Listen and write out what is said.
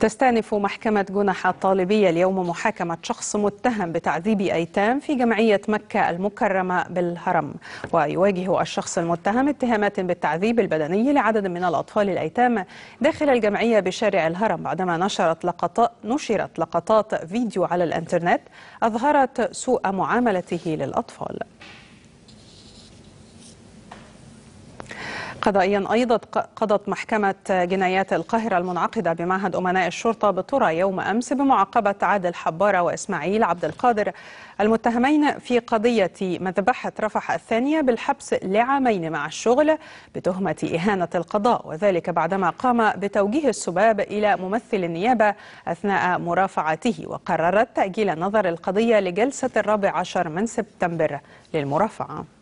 تستأنف محكمة جنح الطالبية اليوم محاكمة شخص متهم بتعذيب أيتام في جمعية مكة المكرمة بالهرم ويواجه الشخص المتهم اتهامات بالتعذيب البدني لعدد من الأطفال الأيتام داخل الجمعية بشارع الهرم بعدما نشرت لقطات نشرت لقطات فيديو على الإنترنت أظهرت سوء معاملته للأطفال قضائيا أيضا قضت محكمة جنايات القاهرة المنعقدة بمعهد أمناء الشرطة بطرى يوم أمس بمعاقبة عادل حبارة وإسماعيل عبد القادر المتهمين في قضية مذبحة رفح الثانية بالحبس لعامين مع الشغل بتهمة إهانة القضاء وذلك بعدما قام بتوجيه السباب إلى ممثل النيابة أثناء مرافعته وقررت تأجيل نظر القضية لجلسة الرابع عشر من سبتمبر للمرافعة